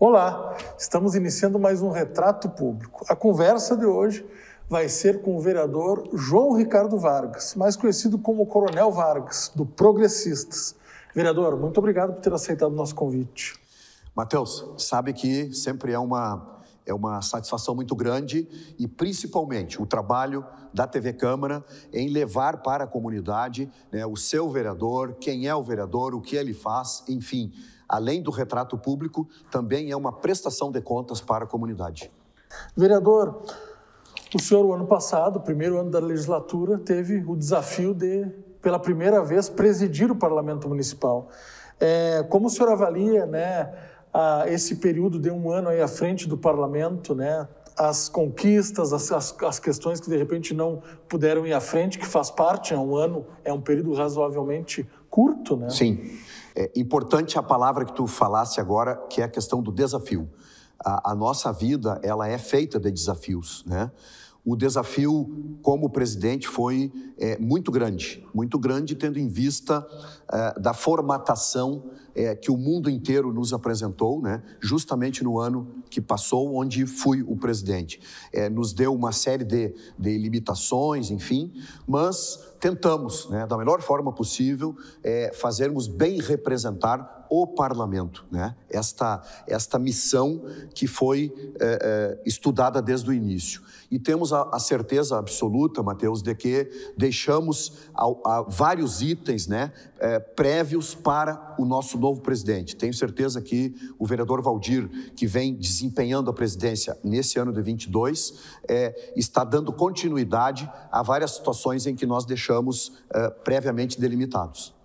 Olá, estamos iniciando mais um Retrato Público. A conversa de hoje vai ser com o vereador João Ricardo Vargas, mais conhecido como Coronel Vargas, do Progressistas. Vereador, muito obrigado por ter aceitado o nosso convite. Matheus, sabe que sempre é uma, é uma satisfação muito grande e principalmente o trabalho da TV Câmara em levar para a comunidade né, o seu vereador, quem é o vereador, o que ele faz, enfim, além do retrato público, também é uma prestação de contas para a comunidade. Vereador, o senhor, o ano passado, primeiro ano da legislatura, teve o desafio de, pela primeira vez, presidir o Parlamento Municipal. É, como o senhor avalia né, a, esse período de um ano aí à frente do Parlamento, né, as conquistas, as, as, as, questões que de repente não puderam ir à frente, que faz parte, é um ano, é um período razoavelmente curto, né? Sim. É importante a palavra que tu falasse agora, que é a questão do desafio. A, a nossa vida, ela é feita de desafios, né? O desafio como presidente foi é, muito grande, muito grande, tendo em vista é, da formatação é, que o mundo inteiro nos apresentou, né? justamente no ano que passou, onde fui o presidente. É, nos deu uma série de, de limitações, enfim, mas tentamos, né, da melhor forma possível, é, fazermos bem representar o parlamento, né? esta, esta missão que foi é, é, estudada desde o início. E temos a, a certeza absoluta, Mateus, de que deixamos a vários itens né, é, prévios para o nosso novo presidente. Tenho certeza que o vereador Valdir, que vem desempenhando a presidência nesse ano de 22, é, está dando continuidade a várias situações em que nós deixamos é, previamente delimitados.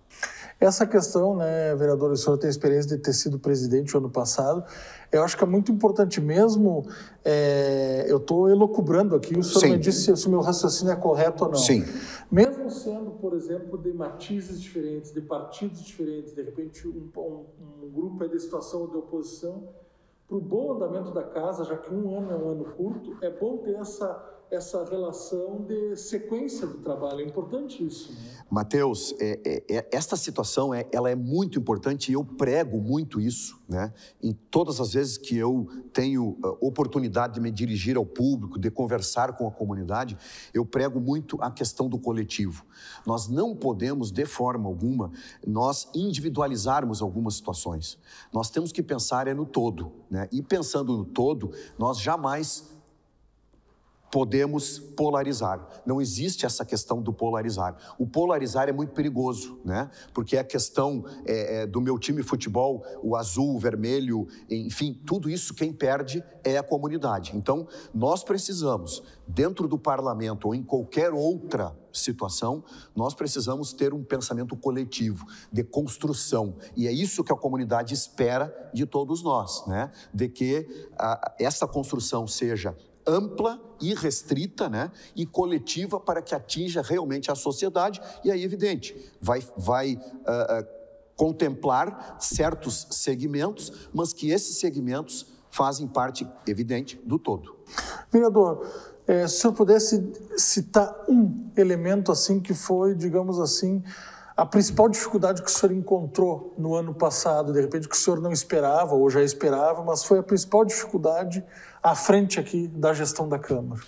Essa questão, né, vereador, o senhor tem experiência de ter sido presidente o ano passado, eu acho que é muito importante mesmo. É, eu estou elocubrando aqui, o senhor Sim. me disse se o meu raciocínio é correto ou não. Sim. Mesmo sendo, por exemplo, de matizes diferentes, de partidos diferentes, de repente um, um, um grupo é de situação ou de oposição. Para o bom andamento da casa, já que um ano é um ano curto, é bom ter essa essa relação de sequência do trabalho. É importante isso. Né? Mateus, é, é, é, esta situação é, ela é muito importante e eu prego muito isso. Né? Em todas as vezes que eu tenho ah, oportunidade de me dirigir ao público, de conversar com a comunidade, eu prego muito a questão do coletivo. Nós não podemos, de forma alguma, nós individualizarmos algumas situações. Nós temos que pensar é no todo. Né? E pensando no todo, nós jamais podemos polarizar. Não existe essa questão do polarizar. O polarizar é muito perigoso, né? Porque é a questão é, é, do meu time de futebol, o azul, o vermelho, enfim, tudo isso quem perde é a comunidade. Então, nós precisamos, dentro do parlamento ou em qualquer outra situação, nós precisamos ter um pensamento coletivo, de construção. E é isso que a comunidade espera de todos nós, né? De que a, essa construção seja ampla e restrita né, e coletiva para que atinja realmente a sociedade. E aí, evidente, vai, vai uh, uh, contemplar certos segmentos, mas que esses segmentos fazem parte, evidente, do todo. Vereador, eh, se eu pudesse citar um elemento assim que foi, digamos assim, a principal dificuldade que o senhor encontrou no ano passado, de repente que o senhor não esperava ou já esperava, mas foi a principal dificuldade à frente aqui da gestão da Câmara?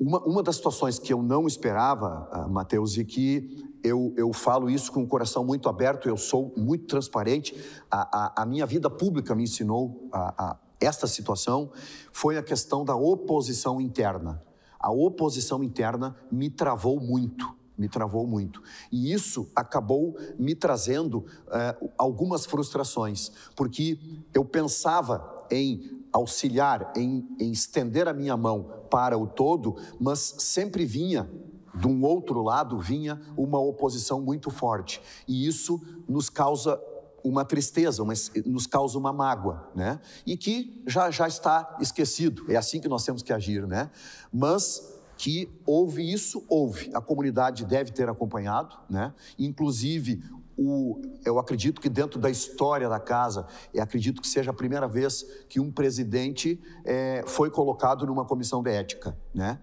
Uma, uma das situações que eu não esperava, ah, Matheus, e que eu, eu falo isso com o coração muito aberto, eu sou muito transparente, a, a, a minha vida pública me ensinou a, a esta situação, foi a questão da oposição interna. A oposição interna me travou muito me travou muito. E isso acabou me trazendo é, algumas frustrações, porque eu pensava em auxiliar, em, em estender a minha mão para o todo, mas sempre vinha de um outro lado vinha uma oposição muito forte. E isso nos causa uma tristeza, uma, nos causa uma mágoa, né? E que já, já está esquecido. É assim que nós temos que agir, né? Mas que houve isso, houve. A comunidade deve ter acompanhado, né? Inclusive, o, eu acredito que dentro da história da casa, acredito que seja a primeira vez que um presidente é, foi colocado numa comissão de ética, né?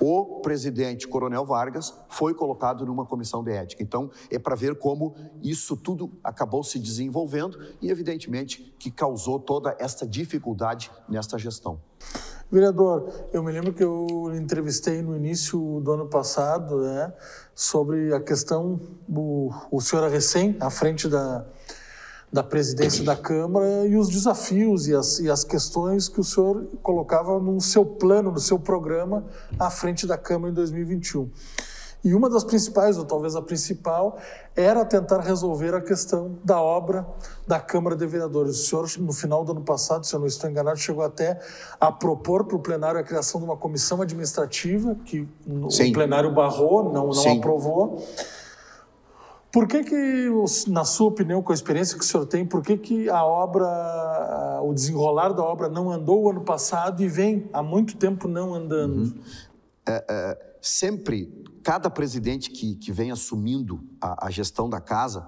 O presidente Coronel Vargas foi colocado numa comissão de ética. Então, é para ver como isso tudo acabou se desenvolvendo e, evidentemente, que causou toda esta dificuldade nesta gestão. Vereador, eu me lembro que eu entrevistei no início do ano passado né, sobre a questão. O, o senhor é recém à frente da, da presidência da Câmara e os desafios e as, e as questões que o senhor colocava no seu plano, no seu programa à frente da Câmara em 2021. E uma das principais, ou talvez a principal, era tentar resolver a questão da obra da Câmara de Vereadores. O senhor, no final do ano passado, se eu não estou enganado, chegou até a propor para o plenário a criação de uma comissão administrativa, que no o plenário barrou, não, não aprovou. Por que que, na sua opinião, com a experiência que o senhor tem, por que que a obra, o desenrolar da obra não andou o ano passado e vem há muito tempo não andando? Uhum. Uh, uh, sempre, cada presidente que, que vem assumindo a, a gestão da casa,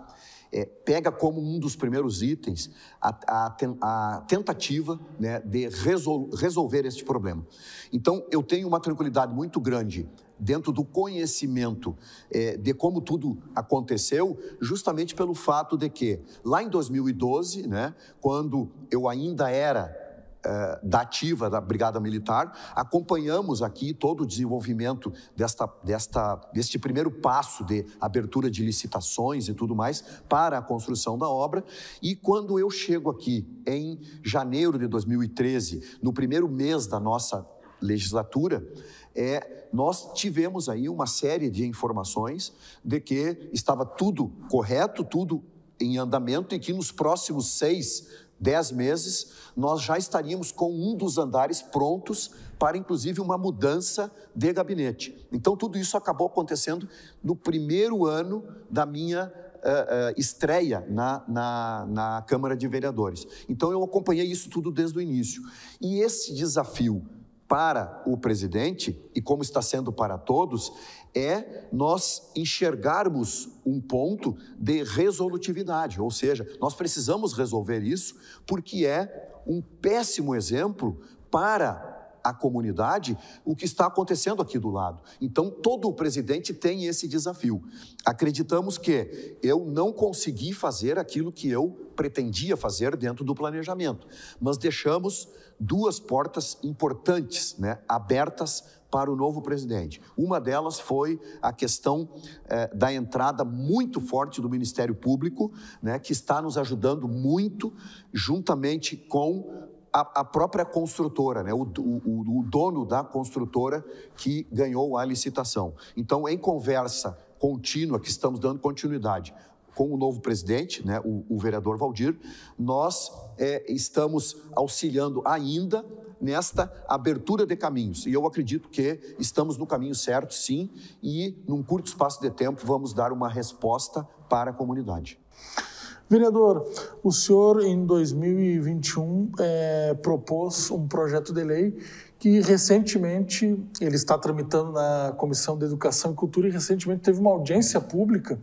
é, pega como um dos primeiros itens a, a, a tentativa né, de resol, resolver este problema. Então, eu tenho uma tranquilidade muito grande dentro do conhecimento é, de como tudo aconteceu, justamente pelo fato de que, lá em 2012, né, quando eu ainda era eh, da ativa da Brigada Militar, acompanhamos aqui todo o desenvolvimento desta, desta, deste primeiro passo de abertura de licitações e tudo mais para a construção da obra. E quando eu chego aqui em janeiro de 2013, no primeiro mês da nossa legislatura, é, nós tivemos aí uma série de informações de que estava tudo correto, tudo em andamento e que nos próximos seis dez meses, nós já estaríamos com um dos andares prontos para, inclusive, uma mudança de gabinete. Então, tudo isso acabou acontecendo no primeiro ano da minha Uh, uh, estreia na, na, na Câmara de Vereadores. Então, eu acompanhei isso tudo desde o início. E esse desafio para o presidente, e como está sendo para todos, é nós enxergarmos um ponto de resolutividade, ou seja, nós precisamos resolver isso, porque é um péssimo exemplo para a comunidade o que está acontecendo aqui do lado. Então, todo o presidente tem esse desafio. Acreditamos que eu não consegui fazer aquilo que eu pretendia fazer dentro do planejamento, mas deixamos duas portas importantes né, abertas para o novo presidente. Uma delas foi a questão eh, da entrada muito forte do Ministério Público, né, que está nos ajudando muito, juntamente com a, a própria construtora, né? O, o, o dono da construtora que ganhou a licitação. Então, em conversa contínua, que estamos dando continuidade com o novo presidente, né, o, o vereador Valdir, nós é, estamos auxiliando ainda nesta abertura de caminhos. E eu acredito que estamos no caminho certo, sim, e num curto espaço de tempo vamos dar uma resposta para a comunidade. Vereador, o senhor em 2021 é, propôs um projeto de lei que recentemente ele está tramitando na Comissão de Educação e Cultura e recentemente teve uma audiência pública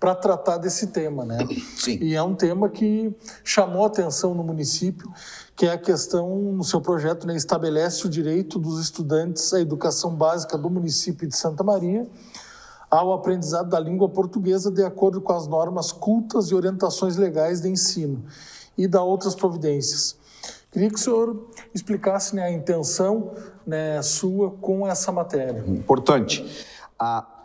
para tratar desse tema, né? Sim. E é um tema que chamou atenção no município, que é a questão no seu projeto né, estabelece o direito dos estudantes à educação básica do município de Santa Maria ao aprendizado da língua portuguesa de acordo com as normas cultas e orientações legais de ensino e da outras providências. Queria que o senhor explicasse né, a intenção né, sua com essa matéria. Uhum. Importante. Ah,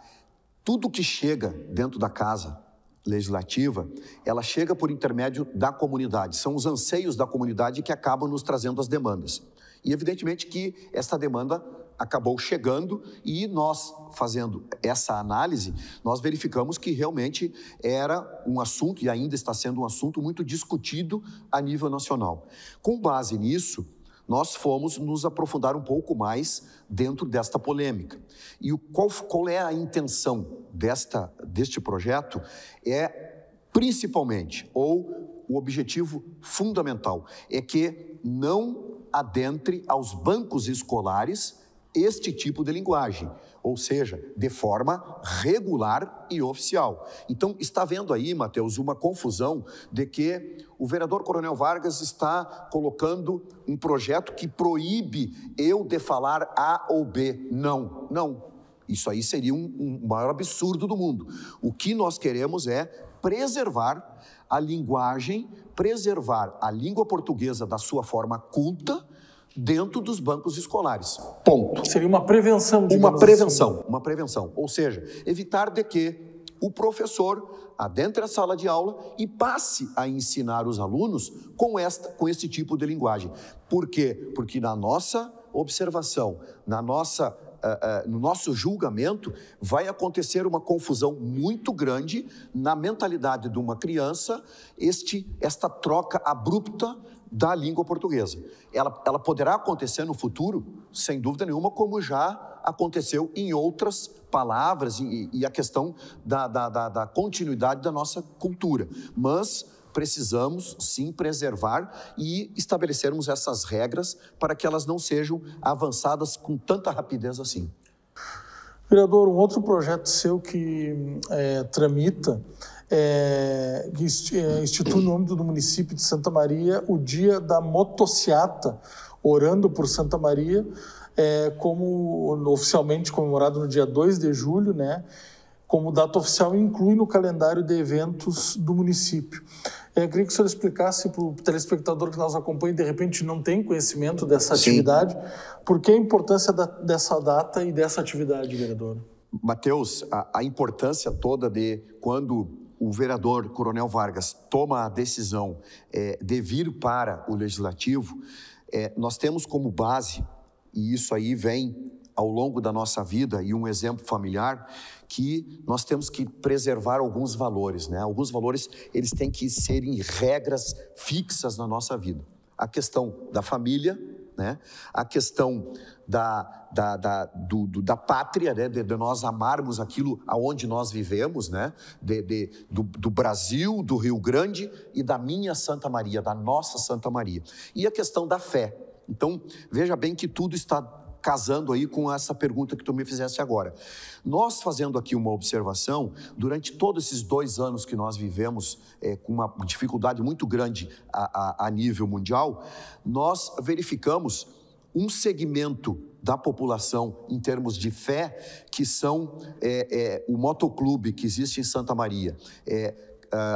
tudo que chega dentro da casa legislativa, ela chega por intermédio da comunidade. São os anseios da comunidade que acabam nos trazendo as demandas. E evidentemente que essa demanda acabou chegando e nós, fazendo essa análise, nós verificamos que realmente era um assunto, e ainda está sendo um assunto muito discutido a nível nacional. Com base nisso, nós fomos nos aprofundar um pouco mais dentro desta polêmica. E qual, qual é a intenção desta, deste projeto? É principalmente, ou o objetivo fundamental, é que não adentre aos bancos escolares este tipo de linguagem, ou seja, de forma regular e oficial. Então, está vendo aí, Matheus, uma confusão de que o vereador Coronel Vargas está colocando um projeto que proíbe eu de falar A ou B. Não, não. Isso aí seria um, um maior absurdo do mundo. O que nós queremos é preservar a linguagem, preservar a língua portuguesa da sua forma culta dentro dos bancos escolares. Ponto. Seria uma prevenção, Uma assim, né? prevenção, assim. uma prevenção. Ou seja, evitar de que o professor adentre a sala de aula e passe a ensinar os alunos com, esta, com esse tipo de linguagem. Por quê? Porque na nossa observação, na nossa Uh, uh, no nosso julgamento, vai acontecer uma confusão muito grande na mentalidade de uma criança, este, esta troca abrupta da língua portuguesa. Ela, ela poderá acontecer no futuro, sem dúvida nenhuma, como já aconteceu em outras palavras e, e a questão da, da, da, da continuidade da nossa cultura. Mas precisamos sim preservar e estabelecermos essas regras para que elas não sejam avançadas com tanta rapidez assim. Vereador, um outro projeto seu que é, tramita é, é, institui no âmbito do município de Santa Maria o dia da motociata, orando por Santa Maria, é, como oficialmente comemorado no dia 2 de julho, né? Como data oficial, inclui no calendário de eventos do município. Eu é, queria que o senhor explicasse para o telespectador que nós acompanha e de repente não tem conhecimento dessa Sim. atividade, por que a importância da, dessa data e dessa atividade, vereador? Mateus, a, a importância toda de quando o vereador Coronel Vargas toma a decisão é, de vir para o legislativo, é, nós temos como base, e isso aí vem ao longo da nossa vida e um exemplo familiar, que nós temos que preservar alguns valores, né? Alguns valores, eles têm que serem regras fixas na nossa vida. A questão da família, né? A questão da, da, da, do, do, da pátria, né? de, de, nós amarmos aquilo aonde nós vivemos, né? de, de do, do, Brasil, do Rio Grande e da minha Santa Maria, da nossa Santa Maria. E a questão da fé. Então, veja bem que tudo está casando aí com essa pergunta que tu me fizesse agora. Nós fazendo aqui uma observação, durante todos esses dois anos que nós vivemos é, com uma dificuldade muito grande a, a, a nível mundial, nós verificamos um segmento da população em termos de fé, que são é, é, o motoclube que existe em Santa Maria, é,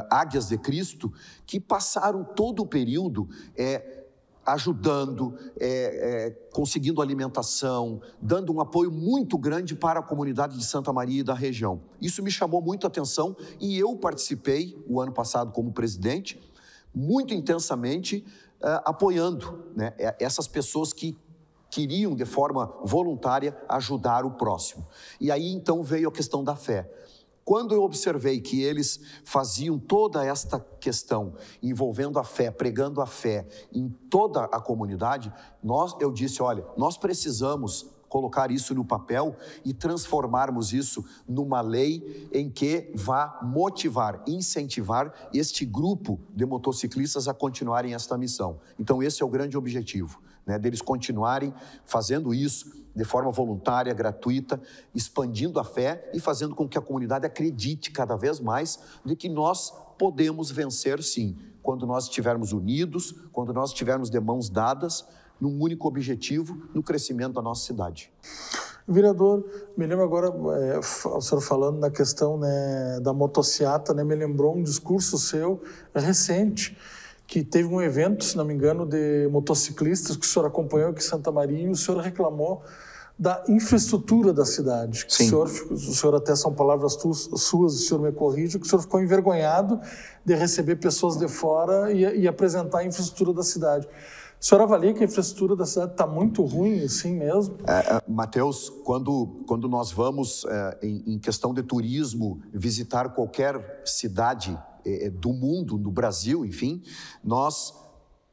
Águias de Cristo, que passaram todo o período é, ajudando, é, é, conseguindo alimentação, dando um apoio muito grande para a comunidade de Santa Maria e da região. Isso me chamou muito a atenção e eu participei o ano passado como presidente, muito intensamente é, apoiando né, é, essas pessoas que queriam de forma voluntária ajudar o próximo. E aí então veio a questão da fé. Quando eu observei que eles faziam toda esta questão envolvendo a fé, pregando a fé em toda a comunidade, nós, eu disse: olha, nós precisamos colocar isso no papel e transformarmos isso numa lei em que vá motivar, incentivar este grupo de motociclistas a continuarem esta missão. Então, esse é o grande objetivo, né, deles continuarem fazendo isso de forma voluntária, gratuita, expandindo a fé e fazendo com que a comunidade acredite cada vez mais de que nós podemos vencer sim, quando nós estivermos unidos, quando nós estivermos de mãos dadas, num único objetivo, no crescimento da nossa cidade. Vereador, me lembro agora, é, o senhor falando na questão né, da motociata, né, me lembrou um discurso seu recente, que teve um evento, se não me engano, de motociclistas que o senhor acompanhou aqui em Santa Maria e o senhor reclamou da infraestrutura da cidade. Sim. O senhor, o senhor até são palavras tu, suas, o senhor me corrige, que o senhor ficou envergonhado de receber pessoas de fora e, e apresentar a infraestrutura da cidade. O senhor avalia que a infraestrutura da cidade está muito ruim, assim mesmo? É, é Matheus, quando, quando nós vamos, é, em, em questão de turismo, visitar qualquer cidade é, é, do mundo, do Brasil, enfim, nós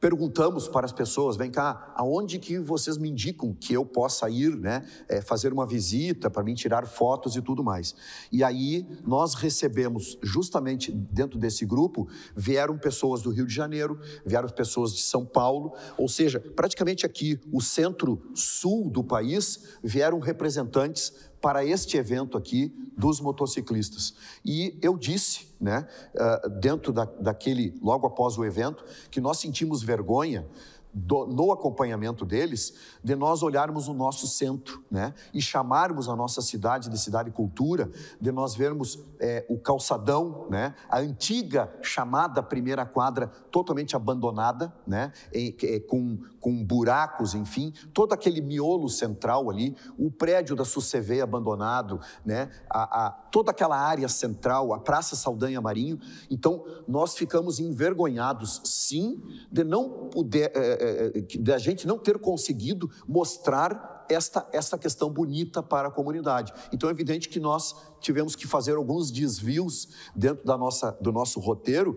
perguntamos para as pessoas, vem cá, aonde que vocês me indicam que eu possa ir, né, é, fazer uma visita para mim tirar fotos e tudo mais. E aí nós recebemos justamente dentro desse grupo vieram pessoas do Rio de Janeiro, vieram pessoas de São Paulo, ou seja, praticamente aqui o centro-sul do país vieram representantes para este evento aqui dos motociclistas. E eu disse, né, ah, dentro da, daquele, logo após o evento, que nós sentimos vergonha do, no acompanhamento deles, de nós olharmos o nosso centro, né? E chamarmos a nossa cidade de cidade cultura, de nós vermos é, o calçadão, né? A antiga chamada primeira quadra totalmente abandonada, né? E, e, é, com, com buracos, enfim, todo aquele miolo central ali, o prédio da Sucv abandonado, né? A, a, toda aquela área central, a Praça Saldanha Marinho. Então, nós ficamos envergonhados, sim, de não poder. É, é, é, é, da gente não ter conseguido mostrar esta, esta questão bonita para a comunidade. Então é evidente que nós tivemos que fazer alguns desvios dentro da nossa, do nosso roteiro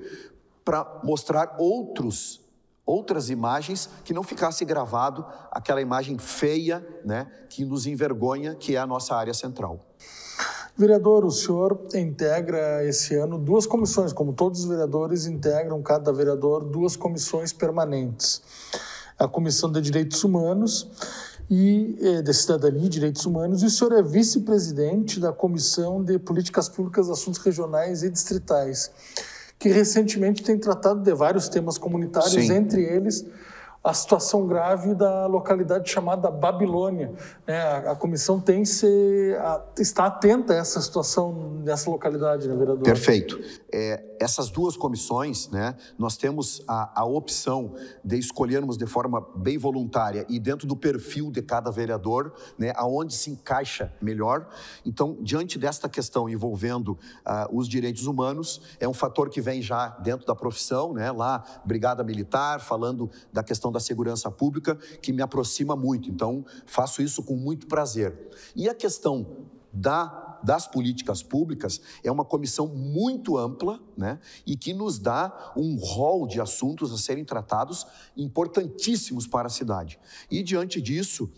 para mostrar outros outras imagens que não ficasse gravado aquela imagem feia, né, que nos envergonha, que é a nossa área central. Vereador, o senhor integra esse ano duas comissões, como todos os vereadores integram, cada vereador, duas comissões permanentes. A Comissão de Direitos Humanos e eh, de Cidadania e Direitos Humanos, e o senhor é vice-presidente da Comissão de Políticas Públicas, Assuntos Regionais e Distritais, que recentemente tem tratado de vários temas comunitários, Sim. entre eles a situação grave da localidade chamada Babilônia. É, a comissão tem que a, está atenta a essa situação dessa localidade, né, vereador? Perfeito. É, essas duas comissões, né, nós temos a, a opção de escolhermos de forma bem voluntária e dentro do perfil de cada vereador, né, aonde se encaixa melhor. Então, diante desta questão envolvendo uh, os direitos humanos, é um fator que vem já dentro da profissão, né, lá Brigada Militar, falando da questão da segurança pública que me aproxima muito. Então, faço isso com muito prazer. E a questão da, das políticas públicas é uma comissão muito ampla né, e que nos dá um rol de assuntos a serem tratados importantíssimos para a cidade. E diante disso,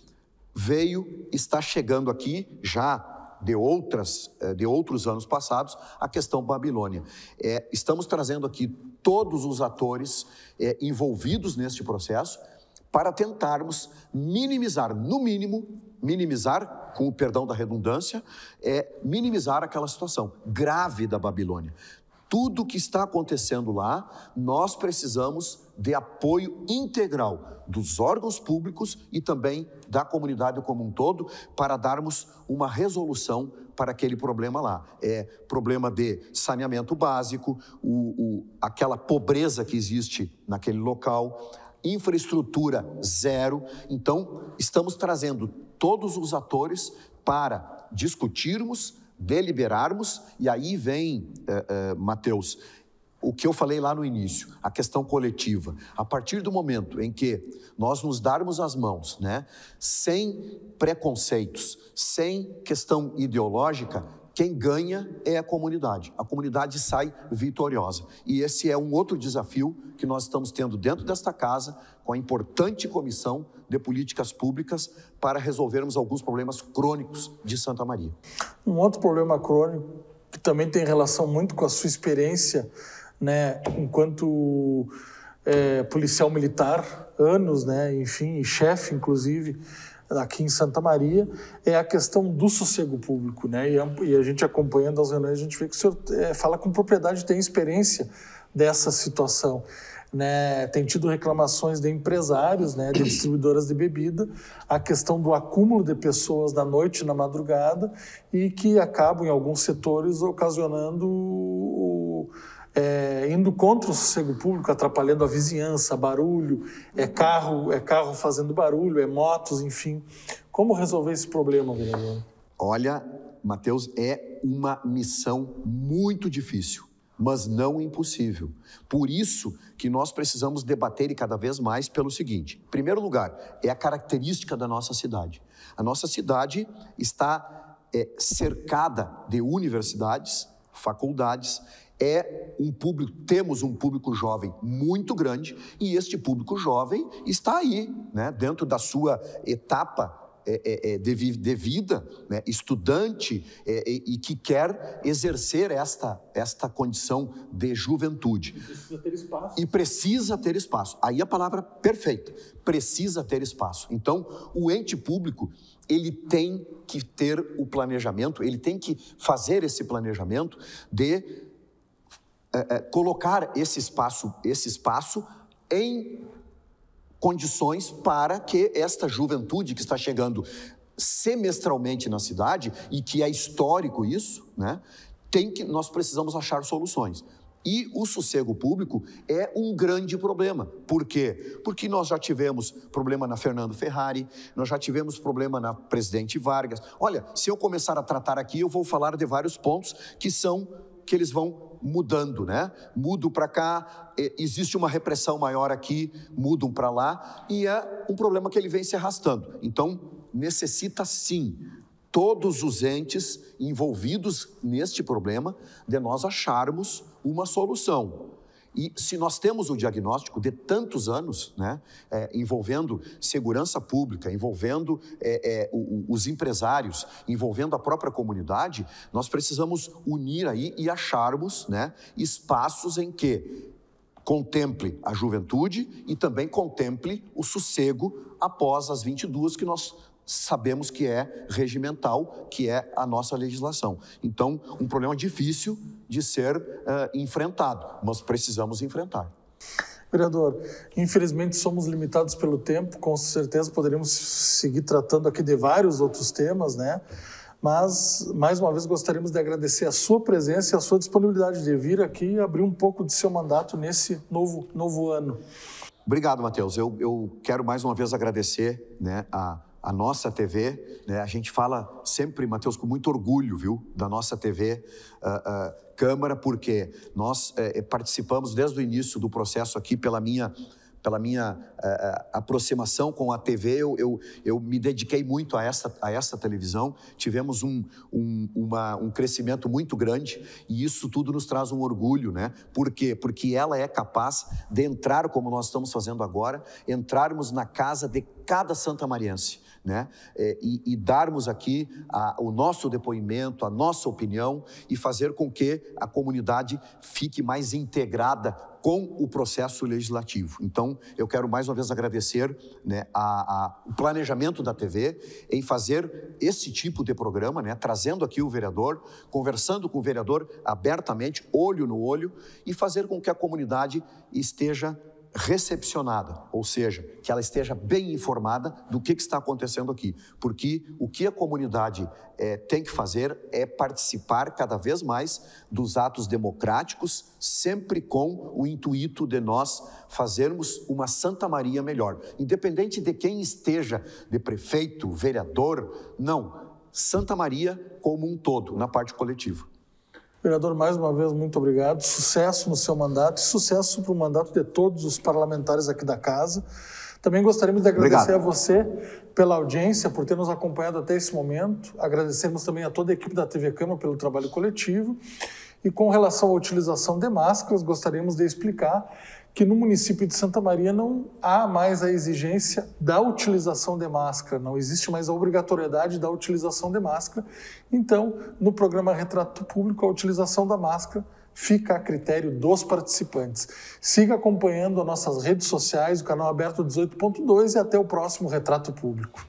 veio, está chegando aqui já de, outras, eh, de outros anos passados, a questão Babilônia. É, estamos trazendo aqui todos os atores é, envolvidos neste processo para tentarmos minimizar, no mínimo, minimizar, com o perdão da redundância, é, minimizar aquela situação grave da Babilônia. Tudo que está acontecendo lá, nós precisamos de apoio integral dos órgãos públicos e também da comunidade como um todo para darmos uma resolução para aquele problema lá. É problema de saneamento básico, o, o, aquela pobreza que existe naquele local, infraestrutura zero. Então, estamos trazendo todos os atores para discutirmos, deliberarmos, e aí vem, é, eh, é, eh, Matheus, o que eu falei lá no início, a questão coletiva. A partir do momento em que nós nos darmos as mãos, né, sem preconceitos, sem questão ideológica, quem ganha é a comunidade. A comunidade sai vitoriosa. E esse é um outro desafio que nós estamos tendo dentro desta casa, com a importante comissão de políticas públicas para resolvermos alguns problemas crônicos de Santa Maria. Um outro problema crônico que também tem relação muito com a sua experiência né, enquanto é, policial militar, anos, né, enfim, chefe, inclusive, aqui em Santa Maria, é a questão do sossego público. Né, e, a, é e a gente acompanhando as reuniões, a gente vê que o senhor é, fala com propriedade, tem experiência dessa situação. Né, tem tido reclamações de empresários, né, de distribuidoras de bebida, a questão do acúmulo de pessoas na noite, na madrugada, e que acabam, em alguns setores, ocasionando o, é, indo contra o sossego público, atrapalhando a vizinhança, barulho, é carro, é carro fazendo barulho, é motos, enfim. Como resolver esse problema, vereador? Olha, Mateus, é uma missão muito difícil, mas não impossível. Por isso que nós precisamos debater e cada vez mais pelo seguinte: em primeiro lugar, é a característica da nossa cidade. A nossa cidade está é, cercada de universidades, faculdades, é um público, temos um público jovem muito grande e este público jovem está aí, né, dentro da sua etapa é, é, é de, de vida, né, estudante é, e que quer exercer esta, esta condição de juventude. E precisa ter espaço. E precisa ter espaço. Aí a palavra perfeita, precisa ter espaço. Então, o ente público ele tem que ter o planejamento, ele tem que fazer esse planejamento de é, é, colocar esse espaço, esse espaço em condições para que esta juventude que está chegando semestralmente na cidade e que é histórico isso, né? Tem que nós precisamos achar soluções. E o sossego público é um grande problema. Por quê? Porque nós já tivemos problema na Fernando Ferrari, nós já tivemos problema na presidente Vargas. Olha, se eu começar a tratar aqui, eu vou falar de vários pontos que são que eles vão mudando, né? Mudam para cá, existe uma repressão maior aqui, mudam para lá, e é um problema que ele vem se arrastando. Então, necessita sim todos os entes envolvidos neste problema de nós acharmos uma solução. E se nós temos o diagnóstico de tantos anos, né, é, envolvendo segurança pública, envolvendo é, é, o, os empresários, envolvendo a própria comunidade, nós precisamos unir aí e acharmos né, espaços em que contemple a juventude e também contemple o sossego após as 22 que nós sabemos que é regimental, que é a nossa legislação. Então, um problema difícil, de ser uh, enfrentado, mas precisamos enfrentar. Vereador, infelizmente somos limitados pelo tempo, com certeza poderíamos seguir tratando aqui de vários outros temas, né? Mas, mais uma vez, gostaríamos de agradecer a sua presença e a sua disponibilidade de vir aqui e abrir um pouco de seu mandato nesse novo, novo ano. Obrigado, Matheus. Eu, eu quero mais uma vez agradecer né, a, a nossa TV, né, a gente fala sempre, Matheus, com muito orgulho, viu, da nossa TV uh, ah, uh, ah, Câmara, porque nós uh, participamos desde o início do processo aqui pela minha pela minha eh, aproximação com a TV, eu, eu, eu, me dediquei muito a essa, a essa televisão. Tivemos um, um, uma, um crescimento muito grande e isso tudo nos traz um orgulho, né? Por quê? Porque ela é capaz de entrar, como nós estamos fazendo agora, entrarmos na casa de cada Santa Mariense né? É, e, e, darmos aqui a, o nosso depoimento, a nossa opinião e fazer com que a comunidade fique mais integrada com o processo legislativo. Então, eu quero mais uma vez agradecer né, a, a, o planejamento da TV em fazer esse tipo de programa, né, trazendo aqui o vereador, conversando com o vereador abertamente, olho no olho, e fazer com que a comunidade esteja recepcionada, ou seja, que ela esteja bem informada do que, que está acontecendo aqui, porque o que a comunidade é, tem que fazer é participar cada vez mais dos atos democráticos, sempre com o intuito de nós fazermos uma Santa Maria melhor, independente de quem esteja, de prefeito, vereador, não, Santa Maria como um todo, na parte coletiva. Vereador, mais uma vez, muito obrigado. Sucesso no seu mandato e sucesso para o mandato de todos os parlamentares aqui da casa. Também gostaríamos de agradecer obrigado. a você pela audiência, por ter nos acompanhado até esse momento. Agradecemos também a toda a equipe da TV Câmara pelo trabalho coletivo. E com relação à utilização de máscaras, gostaríamos de explicar que no município de Santa Maria não há mais a exigência da utilização de máscara, não existe mais a obrigatoriedade da utilização de máscara. Então, no programa Retrato Público, a utilização da máscara fica a critério dos participantes. Siga acompanhando as nossas redes sociais, o canal aberto 18.2 e até o próximo Retrato Público.